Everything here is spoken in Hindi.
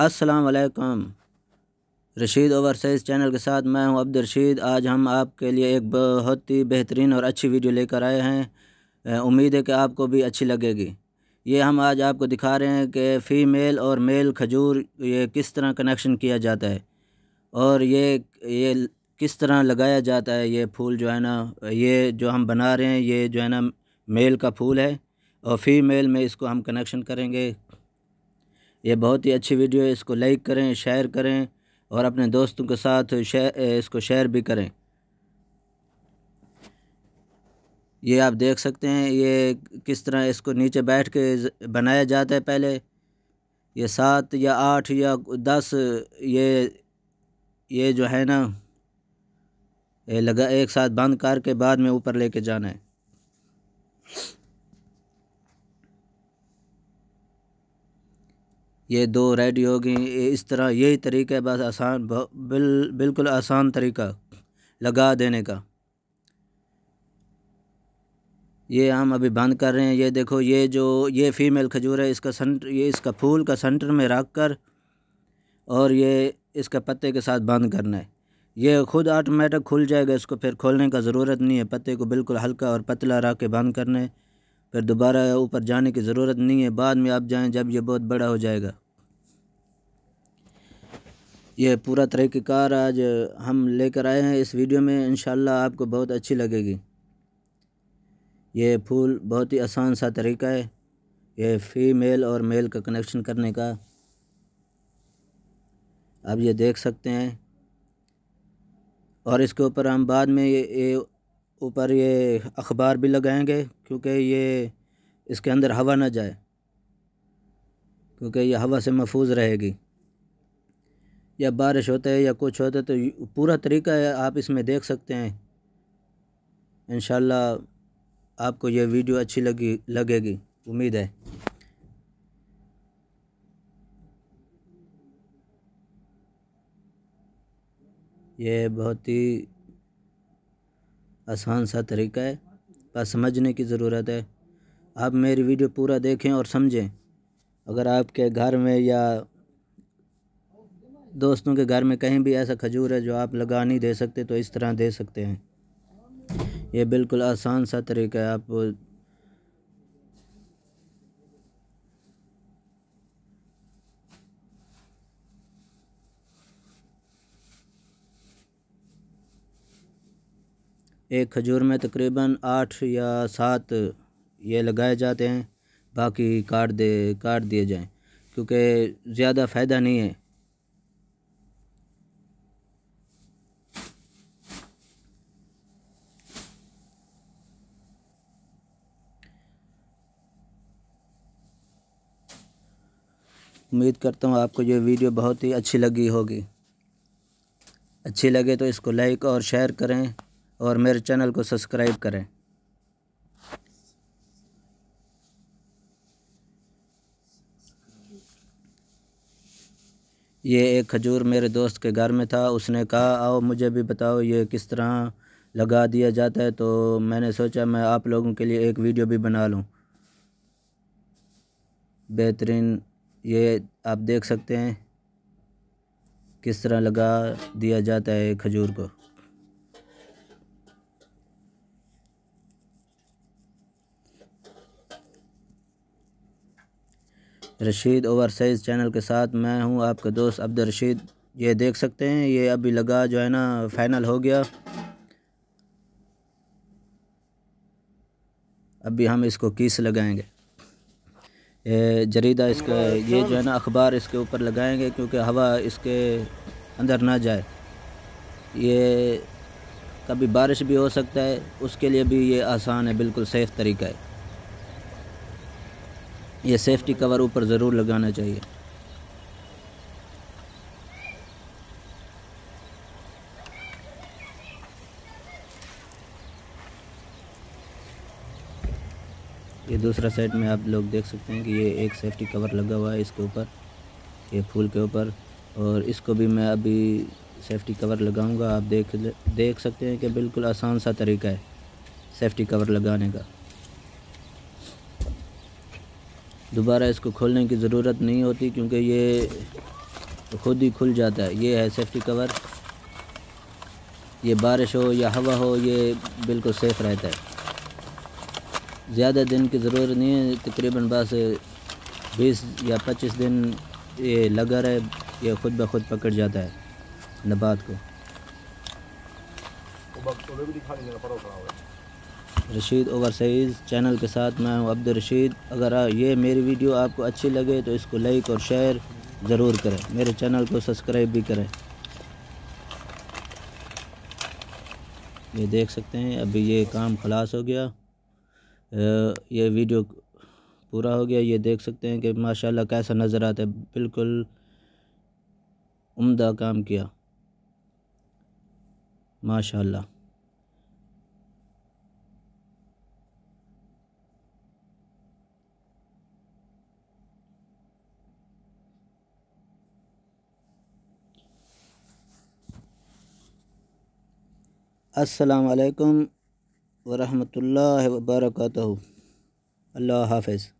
अस्सलाम वालेकुम रशीद ओवरसीज़ चैनल के साथ मैं हूं अब्दुल रशीद आज हम आपके लिए एक बहुत ही बेहतरीन और अच्छी वीडियो लेकर आए हैं उम्मीद है कि आपको भी अच्छी लगेगी ये हम आज आपको दिखा रहे हैं कि फ़ीमेल और मेल खजूर ये किस तरह कनेक्शन किया जाता है और ये ये किस तरह लगाया जाता है ये फूल जो है ना ये जो हम बना रहे हैं ये जो है ना मेल का फूल है और फीमेल में इसको हम कनेक्शन करेंगे ये बहुत ही अच्छी वीडियो है इसको लाइक करें शेयर करें और अपने दोस्तों के साथ इसको शेयर भी करें ये आप देख सकते हैं ये किस तरह इसको नीचे बैठ के बनाया जाता है पहले ये सात या आठ या दस ये ये जो है ना ये लगा एक साथ बंद करके बाद में ऊपर लेके जाना है ये दो रेडी गई इस तरह यही तरीका है बस आसान बिल, बिल्कुल आसान तरीका लगा देने का ये हम अभी बंद कर रहे हैं ये देखो ये जो ये फीमेल खजूर है इसका सेंटर ये इसका फूल का सेंटर में रख कर और ये इसका पत्ते के साथ बंद करना है ये खुद ऑटोमेटिक खुल जाएगा इसको फिर खोलने का ज़रूरत नहीं है पत्ते को बिल्कुल हल्का और पतला रख के बंद करना है फिर दोबारा ऊपर जाने की ज़रूरत नहीं है बाद में आप जाएं जब ये बहुत बड़ा हो जाएगा यह पूरा तरीक़ार आज हम लेकर आए हैं इस वीडियो में इन आपको बहुत अच्छी लगेगी यह फूल बहुत ही आसान सा तरीका है यह फीमेल और मेल का कनेक्शन करने का आप ये देख सकते हैं और इसके ऊपर हम बाद में ये, ये ऊपर ये अखबार भी लगाएंगे क्योंकि ये इसके अंदर हवा ना जाए क्योंकि ये हवा से महफूज रहेगी या बारिश होता है या कुछ होता है तो पूरा तरीका है आप इसमें देख सकते हैं इन आपको यह वीडियो अच्छी लगी लगेगी उम्मीद है ये बहुत ही आसान सा तरीका है बस समझने की ज़रूरत है आप मेरी वीडियो पूरा देखें और समझें अगर आपके घर में या दोस्तों के घर में कहीं भी ऐसा खजूर है जो आप लगा नहीं दे सकते तो इस तरह दे सकते हैं ये बिल्कुल आसान सा तरीका है आप एक खजूर में तकरीबन आठ या सात ये लगाए जाते हैं बाकी काट दे काट दिए जाएं क्योंकि ज़्यादा फ़ायदा नहीं है उम्मीद करता हूँ आपको ये वीडियो बहुत ही अच्छी लगी होगी अच्छी लगे तो इसको लाइक और शेयर करें और मेरे चैनल को सब्सक्राइब करें ये एक खजूर मेरे दोस्त के घर में था उसने कहा आओ मुझे भी बताओ ये किस तरह लगा दिया जाता है तो मैंने सोचा मैं आप लोगों के लिए एक वीडियो भी बना लूँ बेहतरीन ये आप देख सकते हैं किस तरह लगा दिया जाता है खजूर को रशीद ओवरसाइज़ चैनल के साथ मैं हूं आपका दोस्त अब्दुल रशीद ये देख सकते हैं ये अभी लगा जो है ना फाइनल हो गया अभी हम इसको कीस लगाएंगे ये जरीदा इसका ये जो है ना अखबार इसके ऊपर लगाएंगे क्योंकि हवा इसके अंदर ना जाए ये कभी बारिश भी हो सकता है उसके लिए भी ये आसान है बिल्कुल सेफ़ तरीका है ये सेफ्टी कवर ऊपर ज़रूर लगाना चाहिए ये दूसरा साइड में आप लोग देख सकते हैं कि ये एक सेफ्टी कवर लगा हुआ है इसके ऊपर ये फूल के ऊपर और इसको भी मैं अभी सेफ्टी कवर लगाऊंगा आप देख देख सकते हैं कि बिल्कुल आसान सा तरीका है सेफ्टी कवर लगाने का दोबारा इसको खोलने की ज़रूरत नहीं होती क्योंकि ये खुद ही खुल जाता है ये है सेफ्टी कवर ये बारिश हो या हवा हो ये बिल्कुल सेफ़ रहता है ज़्यादा दिन की ज़रूरत नहीं है तकरीबन बस बीस या पच्चीस दिन ये लगा रहे ये खुद ब खुद पकड़ जाता है नबात को रशीद ओवरसीज़ चैनल के साथ मैं हूं अब्दुल रशीद अगर ये मेरी वीडियो आपको अच्छी लगे तो इसको लाइक और शेयर ज़रूर करें मेरे चैनल को सब्सक्राइब भी करें ये देख सकते हैं अभी ये काम खलास हो गया ये वीडियो पूरा हो गया ये देख सकते हैं कि माशाल्लाह कैसा नज़र आता है बिल्कुल उम्दा काम किया माशाल्लाह अस्सलाम वालेकुम वरहमतुल्लाहि वबरकatuह अल्लाह हाफिज़